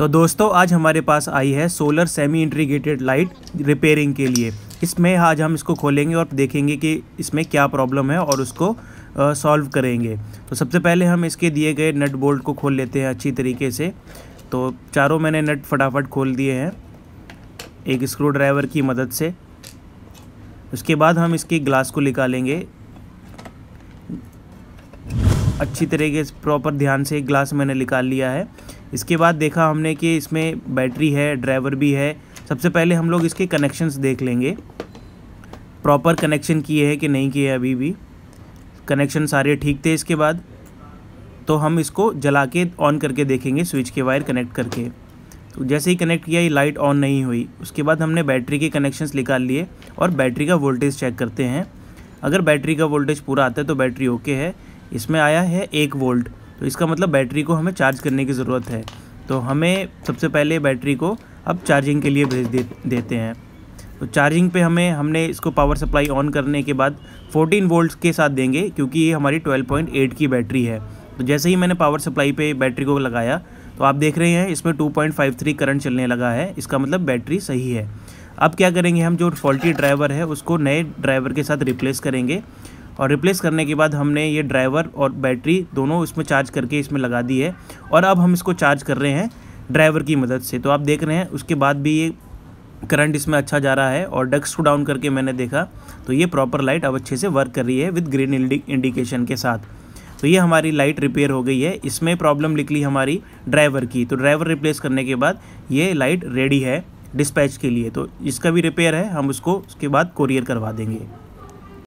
तो दोस्तों आज हमारे पास आई है solar semi integrated light repairing के लिए इसमें आज हम इसको खोलेंगे और देखेंगे कि इसमें क्या प्रॉब्लम है और उसको सॉल्व करेंगे तो सबसे पहले हम इसके दिए गए नट बोल्ट को खोल लेते हैं अच्छी तरीके से तो चारों मैंने नट फटाफट खोल दिए हैं एक स्क्रू ड्राइवर की मदद से उसके बाद हम इसके ग्लास को निकालेंगे अच्छी तरीके से प्रॉपर ध्यान से एक ग्लास मैंने निकाल लिया है इसके बाद देखा हमने कि इसमें बैटरी है ड्राइवर भी है सबसे पहले हम लोग इसके कनेक्शंस देख लेंगे प्रॉपर कनेक्शन किए हैं कि नहीं किए अभी भी कनेक्शन सारे ठीक थे इसके बाद तो हम इसको जला के ऑन करके देखेंगे स्विच के वायर कनेक्ट करके तो जैसे ही कनेक्ट किया ये लाइट ऑन नहीं हुई उसके बाद हमने बैटरी के कनेक्शंस निकाल लिए और बैटरी का वोल्टेज चेक करते हैं अगर बैटरी का वोल्टेज पूरा आता है तो बैटरी ओके है इसमें आया है एक वोल्ट तो इसका मतलब बैटरी को हमें चार्ज करने की ज़रूरत है तो हमें सबसे पहले बैटरी को अब चार्जिंग के लिए भेज दे देते हैं तो चार्जिंग पे हमें हमने इसको पावर सप्लाई ऑन करने के बाद 14 वोल्ट के साथ देंगे क्योंकि ये हमारी 12.8 की बैटरी है तो जैसे ही मैंने पावर सप्लाई पे बैटरी को लगाया तो आप देख रहे हैं इसमें 2.53 करंट चलने लगा है इसका मतलब बैटरी सही है अब क्या करेंगे हम जो फॉल्टी ड्राइवर है उसको नए ड्राइवर के साथ रिप्लेस करेंगे और रिप्लेस करने के बाद हमने ये ड्राइवर और बैटरी दोनों इसमें चार्ज करके इसमें लगा दी है और अब हम इसको चार्ज कर रहे हैं ड्राइवर की मदद से तो आप देख रहे हैं उसके बाद भी ये करंट इसमें अच्छा जा रहा है और डक्स को डाउन करके मैंने देखा तो ये प्रॉपर लाइट अब अच्छे से वर्क कर रही है विद ग्रीन इंडिकेशन के साथ तो ये हमारी लाइट रिपेयर हो गई है इसमें प्रॉब्लम निकली हमारी ड्राइवर की तो ड्राइवर रिप्लेस करने के बाद ये लाइट रेडी है डिस्पैच के लिए तो इसका भी रिपेयर है हम उसको उसके बाद कोरियर करवा देंगे